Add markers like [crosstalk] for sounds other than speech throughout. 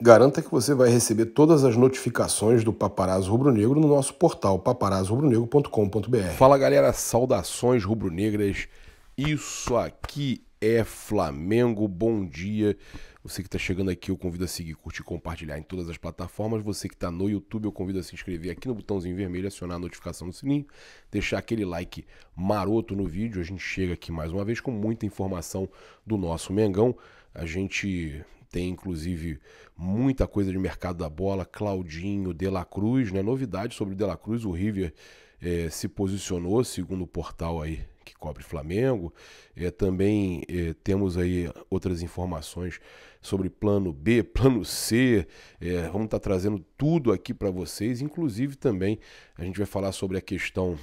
Garanta que você vai receber todas as notificações do Paparazzo Rubro-Negro no nosso portal paparazzorubronegro.com.br. Fala galera, saudações rubro-negras. Isso aqui é Flamengo. Bom dia. Você que está chegando aqui, eu convido a seguir, curtir e compartilhar em todas as plataformas. Você que está no YouTube, eu convido a se inscrever aqui no botãozinho vermelho, acionar a notificação no sininho, deixar aquele like maroto no vídeo. A gente chega aqui mais uma vez com muita informação do nosso Mengão. A gente tem inclusive muita coisa de mercado da bola, Claudinho, De La Cruz, né? Novidade sobre o De La Cruz, o River é, se posicionou, segundo o portal aí que cobre Flamengo. É, também é, temos aí outras informações sobre plano B, [laughs] plano C. É, vamos estar tá trazendo tudo aqui para vocês. Inclusive também a gente vai falar sobre a questão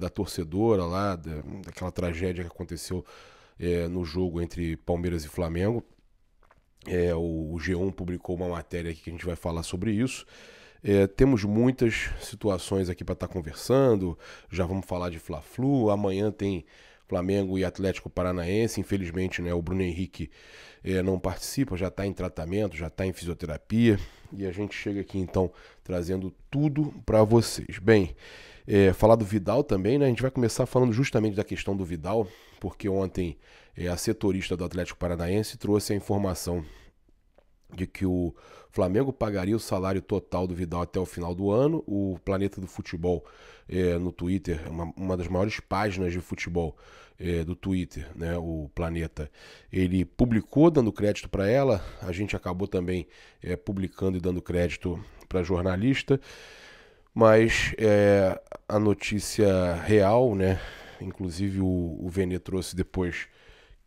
da torcedora lá, da, daquela tragédia que aconteceu no jogo entre Palmeiras e Flamengo. É, o, G1 publicou uma matéria aqui que a gente vai falar sobre isso. É, temos muitas situações aqui para estar tá conversando. Já vamos falar de Fla-Flu. Amanhã tem Flamengo e Atlético Paranaense. Infelizmente, né, o Bruno Henrique eh, não participa, já está em tratamento, já está em fisioterapia. E a gente chega aqui então trazendo tudo para vocês. Bem, eh, falar do Vidal também, né? A gente vai começar falando justamente da questão do Vidal, porque ontem eh, a setorista do Atlético Paranaense trouxe a informação de que o Flamengo pagaria o salário total do Vidal até o final do ano. O Planeta do Futebol é, no Twitter, é uma, uma, das maiores páginas de futebol é, do Twitter, né, o Planeta, ele publicou dando crédito para ela. A gente acabou também é, publicando e dando crédito para a jornalista. Mas é, a notícia real, né? Inclusive o, o Vene trouxe depois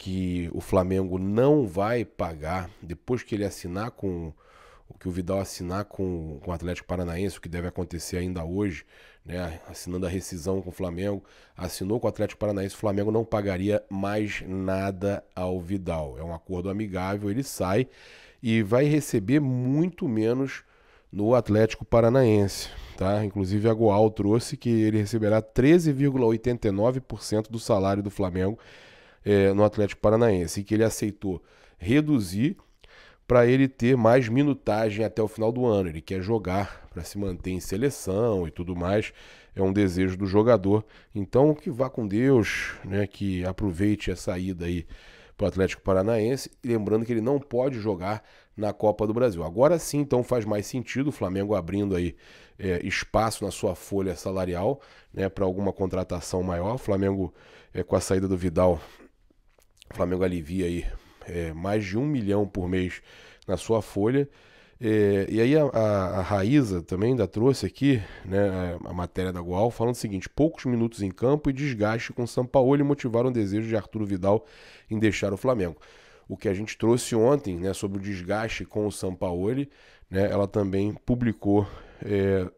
que o Flamengo não vai pagar depois que ele assinar com o que o Vidal assinar com, com o Atlético Paranaense, o que deve acontecer ainda hoje, né, assinando a rescisão com o Flamengo, assinou com o Atlético Paranaense, o Flamengo não pagaria mais nada ao Vidal. É um acordo amigável, ele sai e vai receber muito menos no Atlético Paranaense, tá? Inclusive a Goal trouxe que ele receberá 13,89% do salário do Flamengo é, no Atlético Paranaense e que ele aceitou reduzir para ele ter mais minutagem até o final do ano. Ele quer jogar para se manter em seleção e tudo mais. É um desejo do jogador. Então que vá com Deus, né? Que aproveite a saída aí para o Atlético Paranaense. lembrando que ele não pode jogar na Copa do Brasil. Agora sim, então faz mais sentido o Flamengo abrindo aí é, espaço na sua folha salarial né, para alguma contratação maior. O Flamengo, é, com a saída do Vidal, o Flamengo alivia aí é, mais de um milhão por mês na sua folha. É, e aí a, a, a Raíza também ainda trouxe aqui né, a, a matéria da Goal falando o seguinte: poucos minutos em campo e desgaste com São Paulo motivaram o desejo de Arturo Vidal em deixar o Flamengo. O que a gente trouxe ontem né, sobre o desgaste com o Sampaoli, né, ela também publicou é,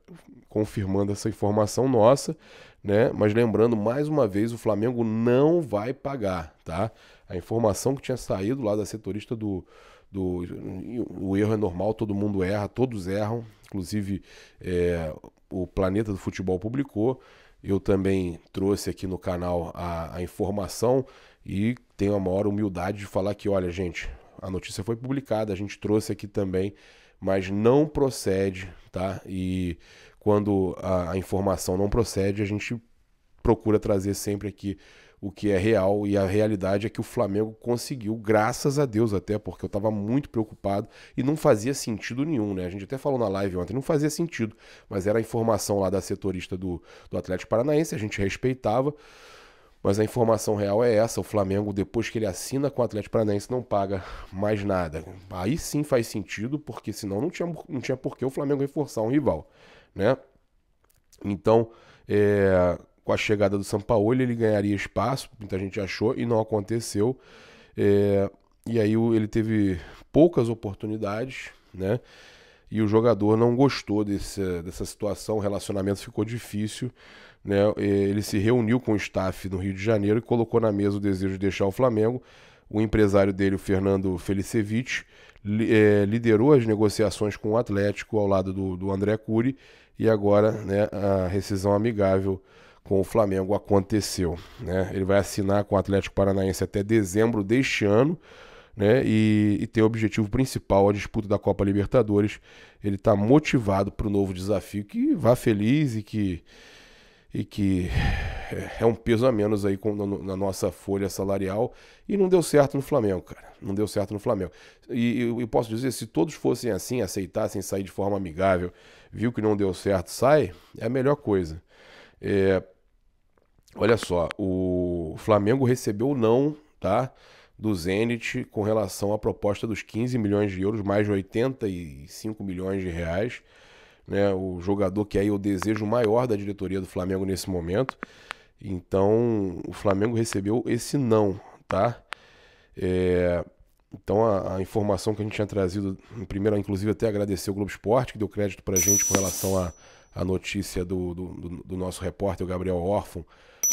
confirmando essa informação nossa né? Mas lembrando mais uma vez, o Flamengo não vai pagar, tá? A informação que tinha saído lá da setorista do do o erro é normal, todo mundo erra, todos erram, inclusive é, o Planeta do Futebol publicou. Eu também trouxe aqui no canal a, a informação e tenho a maior humildade de falar que, olha, gente, a notícia foi publicada, a gente trouxe aqui também, mas não procede, tá? E quando a, a informação não procede, a gente procura trazer sempre aqui o que é real e a realidade é que o Flamengo conseguiu, graças a Deus até, porque eu estava muito preocupado e não fazia sentido nenhum, né? A gente até falou na live ontem, não fazia sentido, mas era a informação lá da setorista do, do Atlético Paranaense, a gente respeitava, mas a informação real é essa: o Flamengo, depois que ele assina com o Atlético Paranaense, não paga mais nada. Aí sim faz sentido, porque senão não tinha, não tinha por que o Flamengo reforçar um rival né? Então, é, com a chegada do Sampaoli, ele ganharia espaço, muita gente achou, e não aconteceu. É, e aí ele teve poucas oportunidades, né? E o jogador não gostou desse, dessa situação, o relacionamento ficou difícil. Né? É, ele se reuniu com o staff no Rio de Janeiro e colocou na mesa o desejo de deixar o Flamengo. O empresário dele, o Fernando Felicevich, é, liderou as negociações com o Atlético ao lado do, do André Cury e agora né, a rescisão amigável com o Flamengo aconteceu. Né? Ele vai assinar com o Atlético Paranaense até dezembro deste ano. Né, e, e tem o objetivo principal, a disputa da Copa Libertadores. Ele está motivado para o novo desafio, que vá feliz e que, e que é, é um peso a menos aí com, no, na, nossa folha salarial. E não deu certo no Flamengo, cara. Não deu certo no Flamengo. E eu posso dizer, se todos fossem assim, aceitassem sair de forma amigável viu que não deu certo, sai, é a melhor coisa. É, olha só, o Flamengo recebeu o não, tá? Do Zenit com relação à proposta dos 15 milhões de euros, mais de 85 milhões de reais. Né, o jogador que é o desejo maior da diretoria do Flamengo nesse momento. Então, o Flamengo recebeu esse não, tá? É, então a, a, informação que a gente tinha trazido, primeiro, inclusive até agradecer o Globo Esporte, que deu crédito para a gente com relação à a, a, notícia do, do, do, nosso repórter, o Gabriel Orfon,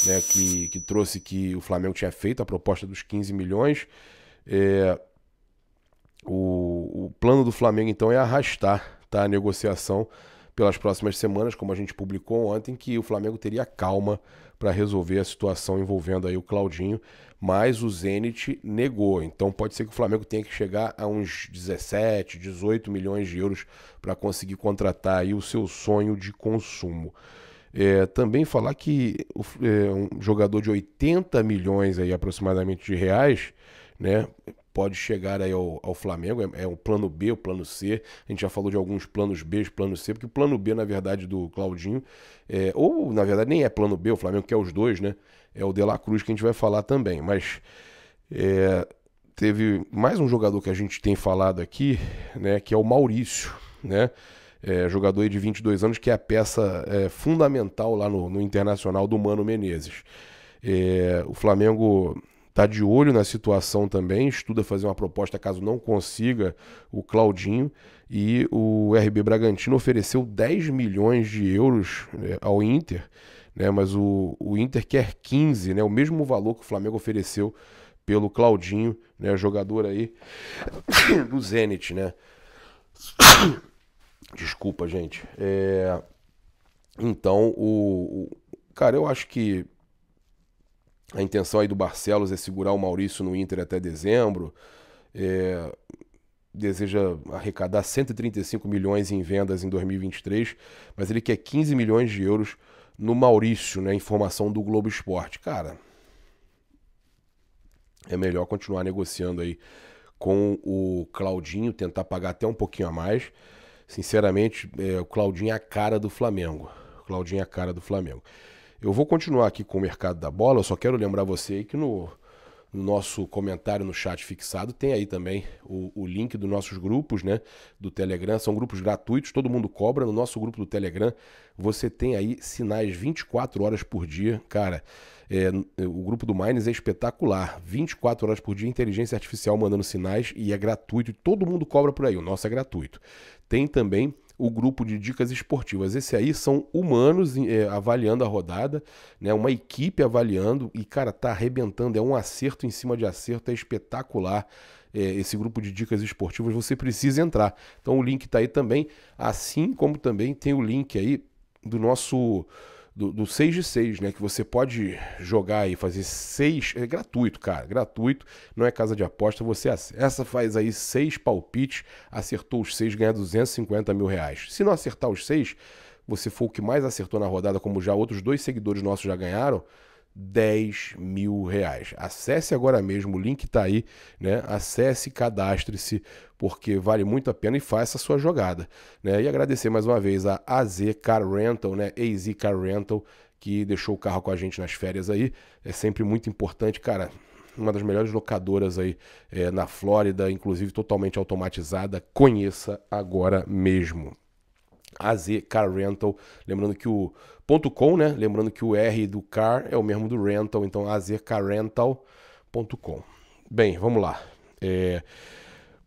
né, que, que trouxe que o Flamengo tinha feito a proposta dos 15 milhões. É, o, o plano do Flamengo, então, é arrastar tá, a negociação pelas próximas semanas, como a gente publicou ontem, que o Flamengo teria calma para resolver a situação envolvendo aí o Claudinho, mas o Zenit negou. Então pode ser que o Flamengo tenha que chegar a uns 17, 18 milhões de euros para conseguir contratar aí o seu sonho de consumo. É, também falar que é, um jogador de 80 milhões aí aproximadamente de reais, né, pode chegar aí ao, ao Flamengo. É, é, o plano B, o plano C. A gente já falou de alguns planos B, plano C, porque o plano B, na verdade, do Claudinho, é, ou na verdade nem é plano B, o Flamengo quer os dois, né? É o De La Cruz que a gente vai falar também. Mas é, teve mais um jogador que a gente tem falado aqui, né? Que é o Maurício, né? É, jogador de 22 anos, que é a peça é, fundamental lá no, no Internacional do Mano Menezes. É, o Flamengo tá de olho na situação também, estuda fazer uma proposta caso não consiga o Claudinho. E o RB Bragantino ofereceu 10 milhões de euros né, ao Inter, né? mas o, o Inter quer 15, né? o mesmo valor que o Flamengo ofereceu pelo Claudinho, né? jogador aí do Zenit. Né? Desculpa, gente. É... Então, o, o. Cara, eu acho que a intenção aí do Barcelos é segurar o Maurício no Inter até dezembro. É, deseja arrecadar 135 milhões em vendas em 2023, mas ele quer 15 milhões de euros no Maurício, né? Informação do Globo Esporte. Cara, é melhor continuar negociando aí com o Claudinho, tentar pagar até um pouquinho a mais. Sinceramente, é, o Claudinho é a cara do Flamengo. O Claudinho é a cara do Flamengo. Eu vou continuar aqui com o mercado da bola, eu só quero lembrar você que no, no nosso comentário no chat fixado tem aí também o, o, link dos nossos grupos, né? Do Telegram. São grupos gratuitos, todo mundo cobra. No nosso grupo do Telegram você tem aí sinais 24 horas por dia. Cara, é, o grupo do Mines é espetacular. 24 horas por dia, inteligência artificial mandando sinais e é gratuito. Todo mundo cobra por aí. O nosso é gratuito. Tem também o grupo de dicas esportivas. Esse aí são humanos é, avaliando a rodada, né? Uma equipe avaliando e cara tá arrebentando, é um acerto em cima de acerto, é espetacular. É, esse grupo de dicas esportivas você precisa entrar. Então o link tá aí também, assim como também tem o link aí do nosso do, do 6 de 6, né? Que você pode jogar e fazer 6. É gratuito, cara. Gratuito. Não é casa de aposta. Você acessa, faz aí 6 palpites. Acertou os 6, ganha 250 mil reais. Se não acertar os 6, você for o que mais acertou na rodada, como já outros dois seguidores nossos já ganharam, 10 mil reais. Acesse agora mesmo, o link está aí, né? Acesse, cadastre-se, porque vale muito a pena e faça a sua jogada. Né? E agradecer mais uma vez a AZ Car Rental, né? AZ Car Rental, que deixou o carro com a gente nas férias aí. É sempre muito importante, cara uma das melhores locadoras aí é, na Flórida, inclusive totalmente automatizada. Conheça agora mesmo. AZ Car Rental. Lembrando que o, .com, né? Lembrando que o R do car é o mesmo do rental, então azcarental.com. Bem, vamos lá. É,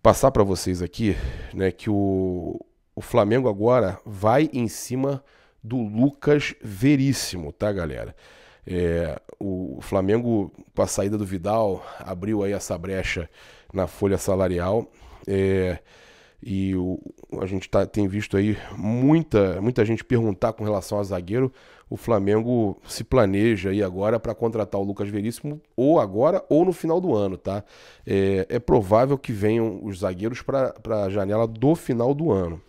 passar para vocês aqui, né, que o, o Flamengo agora vai em cima do Lucas Veríssimo, tá, galera? É, o Flamengo, com a saída do Vidal, abriu aí essa brecha na folha salarial. É, e o, a gente tá, tem visto aí muita, muita gente perguntar com relação a zagueiro. O Flamengo se planeja aí agora para contratar o Lucas Veríssimo ou agora ou no final do ano, tá? É, é provável que venham os zagueiros para a janela do final do ano.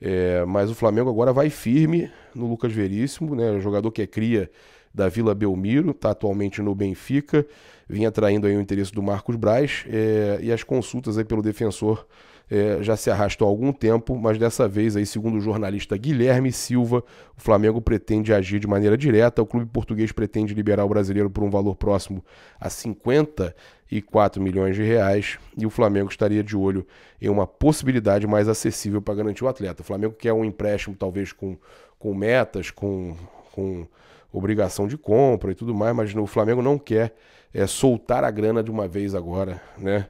É, mas o Flamengo agora vai firme no Lucas Veríssimo, né? O é jogador que é cria da Vila Belmiro, está atualmente no Benfica, vinha atraindo aí o interesse do Marcos Braz é, e as consultas aí pelo defensor é, já se arrastou há algum tempo, mas dessa vez, aí, segundo o jornalista Guilherme Silva, o Flamengo pretende agir de maneira direta. O clube português pretende liberar o brasileiro por um valor próximo a 54 milhões de reais e o Flamengo estaria de olho em uma possibilidade mais acessível para garantir o atleta. O Flamengo quer um empréstimo, talvez com, com metas, com, com obrigação de compra e tudo mais, mas o Flamengo não quer é, soltar a grana de uma vez agora, né?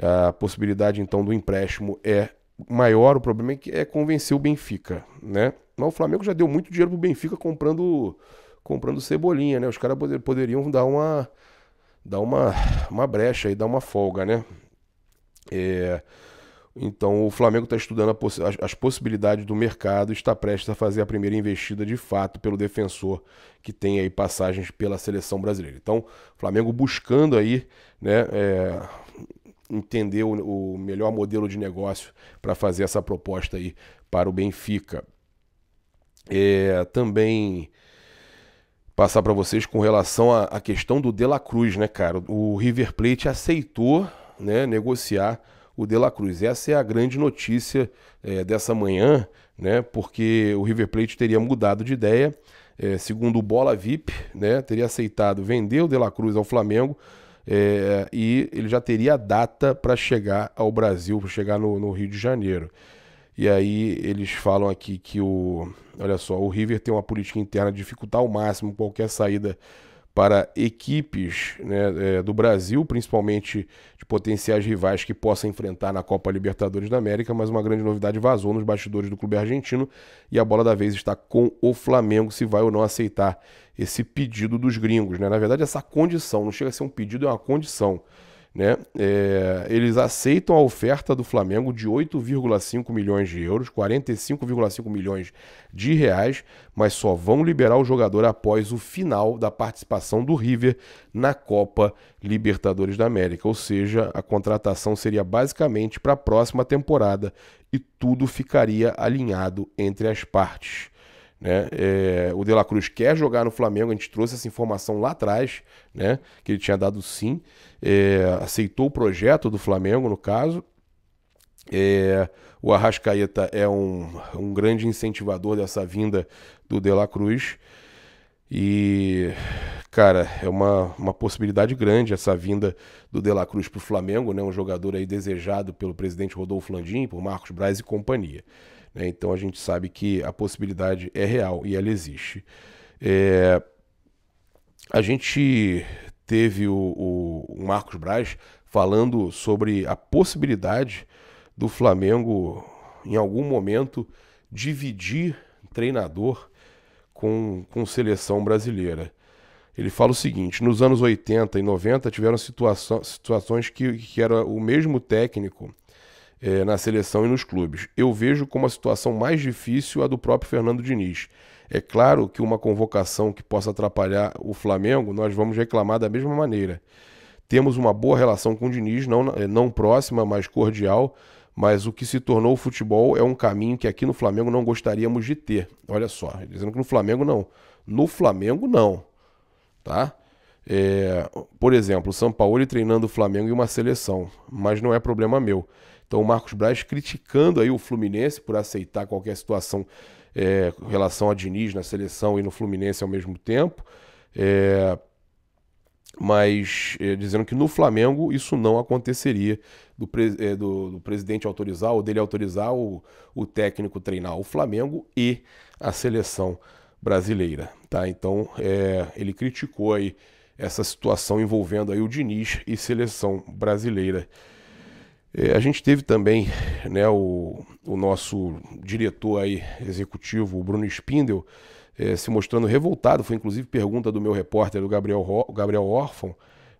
A possibilidade então do empréstimo é maior, o problema é que é convencer o Benfica, né? Mas o Flamengo já deu muito dinheiro pro Benfica comprando comprando cebolinha, né? Os caras poder, poderiam dar uma dar uma, uma brecha e dar uma folga, né? É, então o Flamengo está estudando poss as, as, possibilidades do mercado, está prestes a fazer a primeira investida de fato pelo defensor que tem aí passagens pela seleção brasileira. Então, Flamengo buscando aí, né? É, entender o, o melhor modelo de negócio para fazer essa proposta aí para o Benfica. É, também passar para vocês com relação à, questão do De La Cruz, né, cara? O River Plate aceitou né, negociar o De La Cruz. Essa é a grande notícia é, dessa manhã, né? Porque o River Plate teria mudado de ideia, é, segundo o Bola VIP, né? Teria aceitado vender o De La Cruz ao Flamengo é, e ele já teria data para chegar ao Brasil, para chegar no, no, Rio de Janeiro. E aí eles falam aqui que o. Olha só, o River tem uma política interna de dificultar ao máximo qualquer saída para equipes né, é, do Brasil, principalmente de potenciais rivais que possa enfrentar na Copa Libertadores da América, mas uma grande novidade vazou nos bastidores do clube argentino e a bola da vez está com o Flamengo, se vai ou não aceitar esse pedido dos gringos. Né? Na verdade, essa condição, não chega a ser um pedido, é uma condição. Né? É, eles aceitam a oferta do Flamengo de 8,5 milhões de euros, 45,5 milhões de reais, mas só vão liberar o jogador após o final da participação do River na Copa Libertadores da América. Ou seja, a contratação seria basicamente para a próxima temporada e tudo ficaria alinhado entre as partes. Né? É, o De La Cruz quer jogar no Flamengo, a gente trouxe essa informação lá atrás, né? que ele tinha dado sim, é, aceitou o projeto do Flamengo, no caso. É, o Arrascaeta é um, um grande incentivador dessa vinda do De La Cruz. E, cara, é uma, uma possibilidade grande essa vinda do De La Cruz para o Flamengo, né? um jogador aí desejado pelo presidente Rodolfo Landim, por Marcos Braz e companhia. Né? Então a gente sabe que a possibilidade é real e ela existe. É... A gente teve o, o, o Marcos Braz falando sobre a possibilidade do Flamengo, em algum momento, dividir treinador com, com seleção brasileira. Ele fala o seguinte: nos anos 80 e 90 tiveram situação, situações que, que era o mesmo técnico é, na seleção e nos clubes. Eu vejo como a situação mais difícil a do próprio Fernando Diniz. É claro que uma convocação que possa atrapalhar o Flamengo, nós vamos reclamar da mesma maneira. Temos uma boa relação com o Diniz, não, é, não próxima, mas cordial, mas o que se tornou o futebol é um caminho que aqui no Flamengo não gostaríamos de ter. Olha só, dizendo que no Flamengo não. No Flamengo não tá? É, por exemplo, o São Paulo treinando o Flamengo e uma seleção, mas não é problema meu. Então o Marcos Braz criticando aí o Fluminense por aceitar qualquer situação é, com relação a Diniz na seleção e no Fluminense ao mesmo tempo, é, mas é, dizendo que no Flamengo isso não aconteceria do, pre, é, do, do, presidente autorizar ou dele autorizar o, o técnico treinar o Flamengo e a seleção brasileira, tá? Então é, ele criticou aí essa situação envolvendo aí o Diniz e seleção brasileira. É, a gente teve também né, o, o nosso diretor aí, executivo, o Bruno Spindel, é, se mostrando revoltado. Foi inclusive pergunta do meu repórter, do Gabriel, Gabriel Orfão.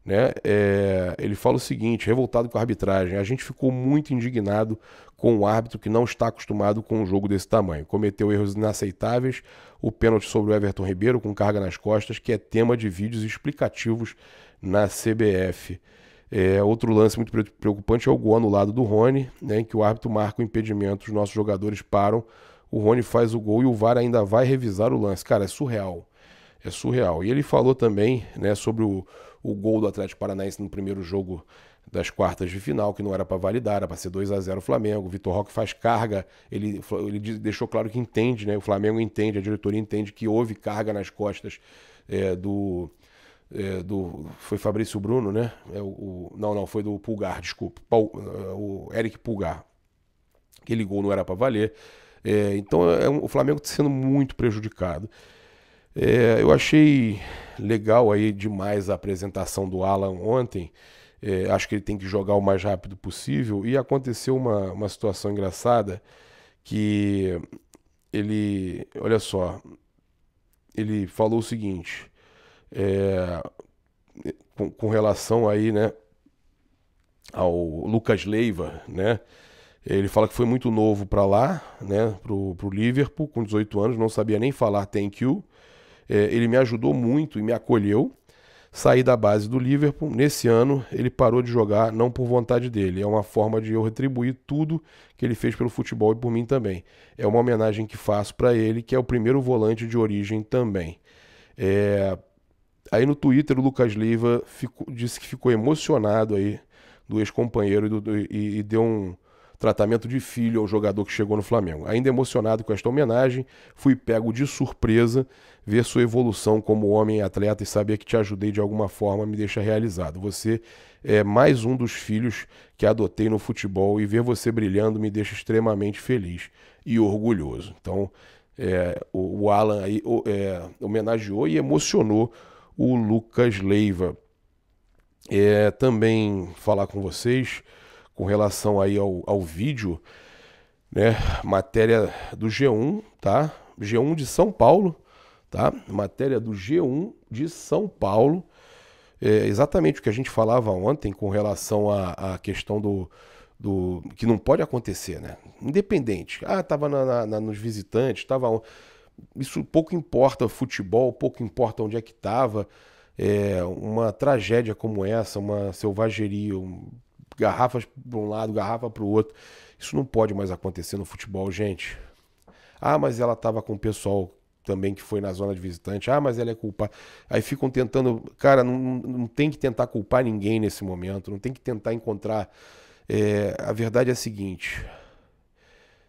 Né? É, ele fala o seguinte, revoltado com a arbitragem. A gente ficou muito indignado com um árbitro que não está acostumado com um jogo desse tamanho. Cometeu erros inaceitáveis, o pênalti sobre o Everton Ribeiro com carga nas costas, que é tema de vídeos explicativos na CBF. É, outro lance muito preocupante é o gol anulado do Rony, né, em que o árbitro marca o impedimento, os nossos jogadores param, o Rony faz o gol e o VAR ainda vai revisar o lance. Cara, é surreal. É surreal. E ele falou também né, sobre o, o gol do Atlético Paranaense no primeiro jogo das quartas de final, que não era para validar, era para ser 2 a 0 o Flamengo. O Vitor Roque faz carga, ele, ele deixou claro que entende, né? O Flamengo entende, a diretoria entende que houve carga nas costas é, do, é, do. Foi Fabrício Bruno, né? É, o, o, não, não, foi do Pulgar, desculpa. Paul, é, o Eric Pulgar. Aquele gol não era para valer. É, então é o Flamengo está sendo muito prejudicado. eu achei legal aí demais a apresentação do Alan ontem. É, acho que ele tem que jogar o mais rápido possível. E aconteceu uma, uma situação engraçada que ele, olha só, ele falou o seguinte, é, com, com, relação aí, né, ao Lucas Leiva, né, ele fala que foi muito novo para lá, né, pro, pro Liverpool, com 18 anos, não sabia nem falar thank you, é, ele me ajudou muito e me acolheu, sair da base do Liverpool. Nesse ano, ele parou de jogar, não por vontade dele. É uma forma de eu retribuir tudo que ele fez pelo futebol e por mim também. É uma homenagem que faço para ele, que é o primeiro volante de origem também. É... Aí no Twitter, o Lucas Leiva ficou... disse que ficou emocionado aí do ex-companheiro e, do... e deu um tratamento de filho ao jogador que chegou no Flamengo. Ainda emocionado com esta homenagem, fui pego de surpresa ver sua evolução como homem e atleta e saber que te ajudei de alguma forma me deixa realizado. Você é mais um dos filhos que adotei no futebol e ver você brilhando me deixa extremamente feliz e orgulhoso. Então, é, o, o, Alan aí é, homenageou e emocionou o Lucas Leiva. É, também falar com vocês com relação aí ao, ao vídeo, né? Matéria do G1, tá? G1 de São Paulo, tá? Matéria do G1 de São Paulo. É exatamente o que a gente falava ontem com relação à, à questão do, do. que não pode acontecer, né? Independente. Ah, tava na, na, nos visitantes, tava. Isso pouco importa futebol, pouco importa onde é que tava. É, uma tragédia como essa, uma selvageria, um, garrafas para um lado, garrafa para o outro. Isso não pode mais acontecer no futebol, gente. Ah, mas ela estava com o pessoal também que foi na zona de visitante. Ah, mas ela é culpada. Aí ficam tentando. Cara, não, não tem que tentar culpar ninguém nesse momento. Não tem que tentar encontrar. É, a verdade é a seguinte: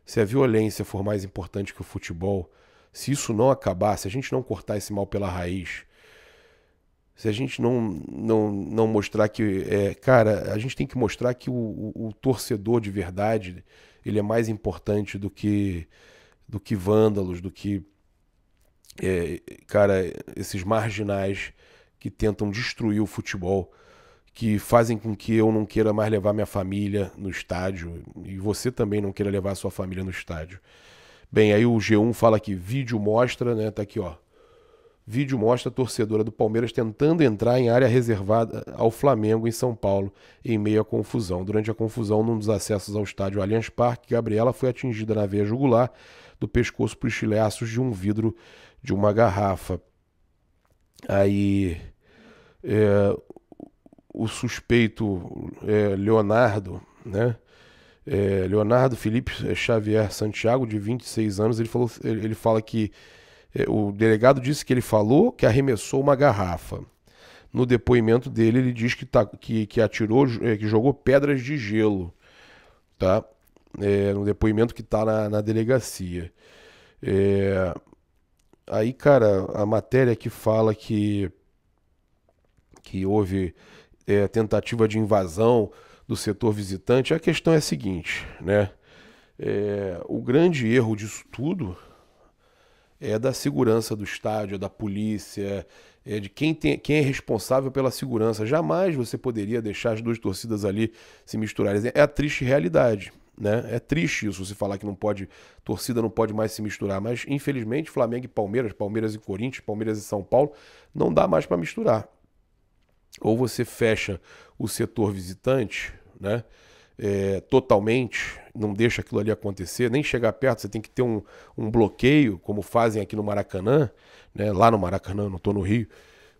se a violência for mais importante que o futebol, se isso não acabar, se a gente não cortar esse mal pela raiz, se a gente não, não, não mostrar que. É, cara, a gente tem que mostrar que o, o, o, torcedor de verdade ele é mais importante do que, do que vândalos, do que. É, cara, esses marginais que tentam destruir o futebol, que fazem com que eu não queira mais levar minha família no estádio e você também não queira levar sua família no estádio. Bem, aí o G1 fala que vídeo mostra, né? Tá aqui, ó. Vídeo mostra a torcedora do Palmeiras tentando entrar em área reservada ao Flamengo em São Paulo, em meio à confusão. Durante a confusão, num dos acessos ao estádio Allianz Parque, Gabriela foi atingida na veia jugular do pescoço por estilhaços de um vidro de uma garrafa. Aí é, o suspeito é, Leonardo, né? É, Leonardo Felipe é, Xavier Santiago, de 26 anos, ele, falou, ele fala que é, o delegado disse que ele falou que arremessou uma garrafa. No depoimento dele, ele diz que, tá, que, que atirou, é, que jogou pedras de gelo, tá? É, no depoimento que está na, na, delegacia. É, aí, cara, a matéria que fala que, que houve é, tentativa de invasão do setor visitante, a questão é a seguinte, né? É, o grande erro disso tudo é da segurança do estádio, é da polícia, é de quem, tem, quem é responsável pela segurança. Jamais você poderia deixar as duas torcidas ali se misturarem. É a triste realidade. Né? É triste isso você falar que não pode, torcida não pode mais se misturar, mas infelizmente Flamengo e Palmeiras, Palmeiras e Corinthians, Palmeiras e São Paulo, não dá mais para misturar. Ou você fecha o setor visitante, né? é, totalmente, não deixa aquilo ali acontecer, nem chegar perto, você tem que ter um, um bloqueio, como fazem aqui no Maracanã, né? lá no Maracanã, não estou no Rio,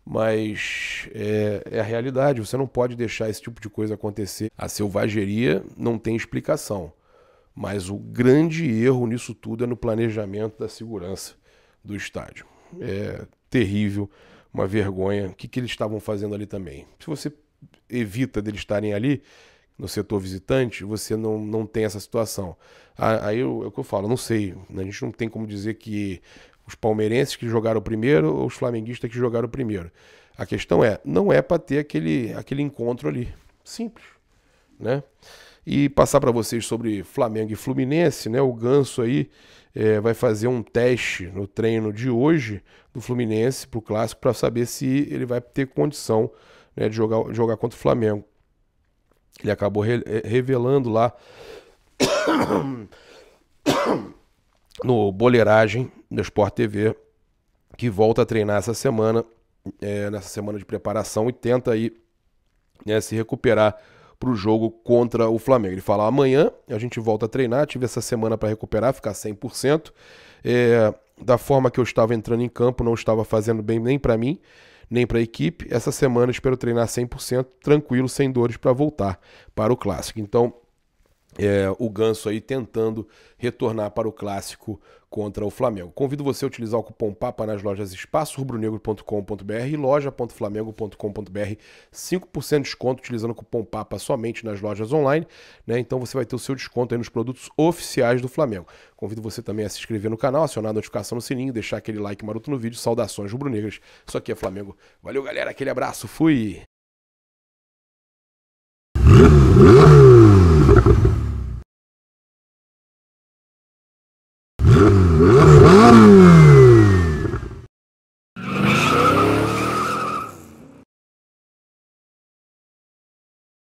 mas é, é, a realidade, você não pode deixar esse tipo de coisa acontecer. A selvageria não tem explicação, mas o grande erro nisso tudo é no planejamento da segurança do estádio. É terrível, uma vergonha. O que, que eles estavam fazendo ali também? Se você evita deles estarem ali, no setor visitante, você não, não tem essa situação. Aí eu, é o que eu falo, não sei. Né? A gente não tem como dizer que os palmeirenses que jogaram primeiro ou os flamenguistas que jogaram primeiro. A questão é, não é para ter aquele, aquele encontro ali. Simples. Né? E passar para vocês sobre Flamengo e Fluminense, né? O Ganso aí é, vai fazer um teste no treino de hoje do Fluminense para o clássico para saber se ele vai ter condição né, de jogar, jogar contra o Flamengo. Ele acabou re eh, revelando lá no Boleiragem, no Sport TV, que volta a treinar essa semana, é, nessa semana de preparação, e tenta aí né, se recuperar para o jogo contra o Flamengo. Ele fala: amanhã a gente volta a treinar, tive essa semana para recuperar, ficar 100%. É, eh, da forma que eu estava entrando em campo, não estava fazendo bem nem para mim nem para a equipe. Essa semana espero treinar 100% tranquilo, sem dores para voltar para o clássico. Então, é, o Ganso aí tentando retornar para o clássico contra o Flamengo. Convido você a utilizar o cupom PAPA nas lojas espaçorubronegro.com.br e loja.flamengo.com.br, 5% de desconto utilizando o cupom PAPA somente nas lojas online, né? Então você vai ter o seu desconto aí nos produtos oficiais do Flamengo. Convido você também a se inscrever no canal, acionar a notificação no sininho, deixar aquele like maroto no vídeo. Saudações rubro-negras. Isso aqui é Flamengo. Valeu, galera. Aquele abraço. Fui. mm